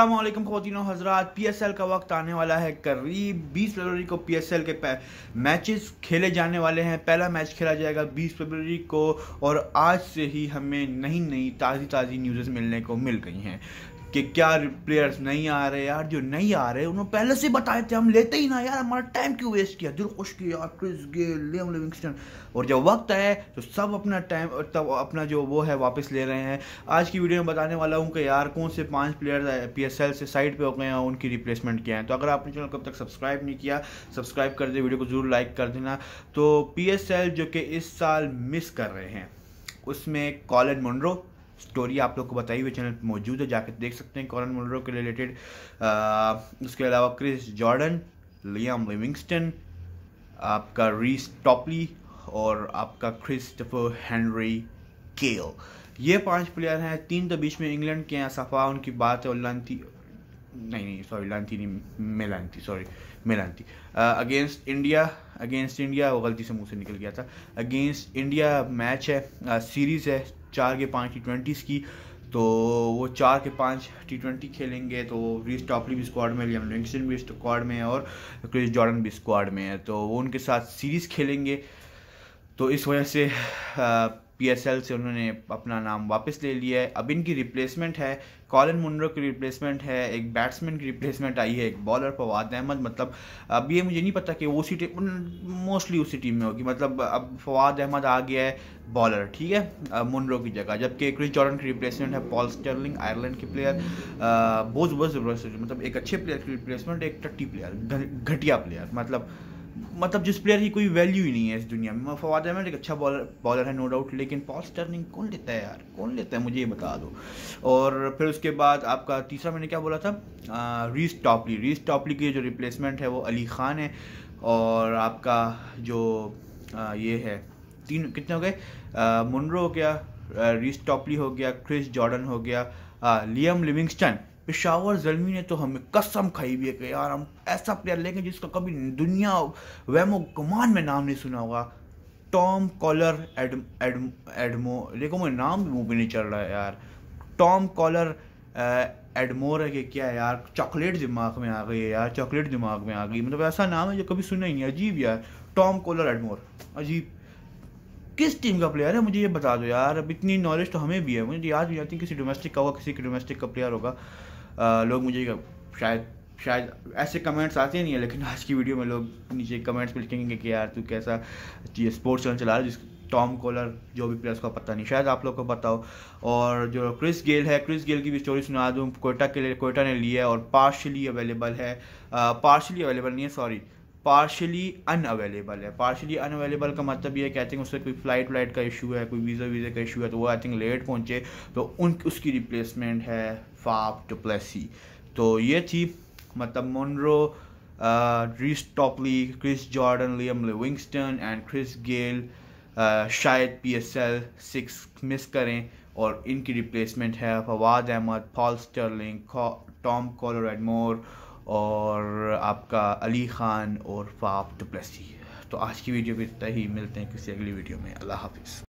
अल्लाम ख़वान हजरात P S L का वक्त आने वाला है करीब बीस फरवरी को पी एस एल के मैचेस खेले जाने वाले हैं पहला मैच खेला जाएगा बीस फरवरी को और आज से ही हमें नई नई ताज़ी ताज़ी न्यूज़ मिलने को मिल गई हैं कि क्या प्लेयर्स नहीं आ रहे यार जो नहीं आ रहे उन्होंने पहले से बताए थे हम लेते ही ना यार हमारा टाइम क्यों वेस्ट किया दिल खुश किया क्रिस गेल लियम लिविंगस्टन और जब वक्त आए तो सब अपना टाइम तब अपना जो वो है वापस ले रहे हैं आज की वीडियो में बताने वाला हूँ कि यार कौन से पाँच प्लेयर पी से साइड पर हो गए हैं उनकी रिप्लेसमेंट किया है तो अगर आपने चैनल कब तक सब्सक्राइब नहीं किया सब्सक्राइब कर दे वीडियो को ज़रूर लाइक कर देना तो पी जो कि इस साल मिस कर रहे हैं उसमें कॉलेज मुंड्रो स्टोरी आप लोग को बताई हुई चैनल पर मौजूद है जाके देख सकते हैं कॉरन मुलरो के रिलेटेड उसके अलावा क्रिस जॉर्डन लियाम लिविंगस्टन आपका रीस टॉपली और आपका क्रिस्टोफर हेनरी केल ये पांच प्लेयर हैं तीन तो बीच में इंग्लैंड के हैं सफ़ा उनकी बात है उल्लांती नहीं नहीं सॉरी लानती नहीं मेलांती सॉरी मेलांती अगेंस्ट इंडिया अगेंस्ट इंडिया वो गलती से मुंह से निकल गया था अगेंस्ट इंडिया मैच है सीरीज़ है चार के पाँच टी ट्वेंटीज़ की तो वो चार के पाँच टी ट्वेंटी खेलेंगे तो रीस टॉपली भी स्क्वाड में लियाम लिंगस्टन भी स्क्वाड में है और क्रिस जॉर्डन भी स्क्वाड में है तो वो उनके साथ सीरीज़ खेलेंगे तो इस वजह से पीएसएल से उन्होंने अपना नाम वापस ले लिया है अब इनकी रिप्लेसमेंट है कॉलिन मुंड्रो की रिप्लेसमेंट है एक बैट्समैन की रिप्लेसमेंट आई है एक बॉलर फवाद अहमद मतलब अब ये मुझे नहीं पता कि वो उसी टीम मोस्टली उसी टीम में होगी मतलब अब फवाद अहमद आ गया है बॉलर ठीक है मुंड्रो की जगह जबकि क्रिस जॉर्डन की रिप्लेसमेंट है पॉल स्टर्लिंग आयरलैंड के प्लेयर बहुत बहुत ज़बरदस्त मतलब एक अच्छे प्लेयर की रिप्लेसमेंट एक टट्टी प्लेयर घटिया प्लेयर मतलब मतलब जिस प्लेयर की कोई वैल्यू ही नहीं है इस दुनिया में फवाद अहमद एक अच्छा बॉलर बॉलर है नो डाउट लेकिन पॉल टर्निंग कौन लेता है यार कौन लेता है मुझे ये बता दो और फिर उसके बाद आपका तीसरा मैंने क्या बोला था रीस टॉपली रीस टॉपली की जो रिप्लेसमेंट है वो अली खान है और आपका जो आ, ये है तीन कितने हो गए मुनरो हो गया रीस टॉपली हो गया क्रिस जॉर्डन हो गया लियम लिविंगस्टन पेशावर जलमी ने तो हमें कसम खाई भी है कि यार हम ऐसा प्लेयर लेंगे जिसका कभी दुनिया वेमो कमान में नाम नहीं सुना होगा टॉम कॉलर एडम एडम एडमो देखो मैं नाम भी मुँह भी नहीं चल रहा है यार टॉम कॉलर एडमोर है कि क्या है यार चॉकलेट दिमाग में आ गई है यार चॉकलेट दिमाग में आ गई मतलब ऐसा नाम है जो कभी सुना ही नहीं अजीब यार टॉम कॉलर एडमोर अजीब किस टीम का प्लेयर है मुझे ये बता दो यार अब इतनी नॉलेज तो हमें भी है मुझे याद भी आती है किसी डोमेस्टिक का होगा किसी डोमेस्टिक का प्लेयर होगा लोग मुझे शायद शायद ऐसे कमेंट्स आते नहीं है लेकिन आज की वीडियो में लोग नीचे कमेंट्स में लिखेंगे कि यार तू कैसा स्पोर्ट्स चैनल चला रहा है जिस टॉम कॉलर जो भी प्लेयर्स का पता नहीं शायद आप लोग को पता हो और जो क्रिस गेल है क्रिस गेल की भी स्टोरी सुना दूँ कोयटा के लिए कोयटा ने लिया है और पार्शली अवेलेबल है पार्शली अवेलेबल नहीं है सॉरी पार्शली अनअवेलेबल है पार्शली अनअवेलेबल का मतलब ये है कि आई थिंक उससे कोई फ्लाइट व्लाइट का इशू है कोई वीज़ा वीज़े का इशू है तो वो आई थिंक लेट पहुँचे तो उन उसकी रिप्लेसमेंट है फाप टुप्लेसी तो ये थी मतलब Munro Reece Topley Chris Jordan Liam Livingstone and Chris Gayle शायद P S L six miss करें और इनकी रिप्लेसमेंट है Fawad Ahmed Paul Stirling Tom Kohler Cadmore और आपका अली ख़ान और फाफ डुप्लेसी तो आज की वीडियो भी इतना ही मिलते हैं किसी अगली वीडियो में अल्लाह हाफिज़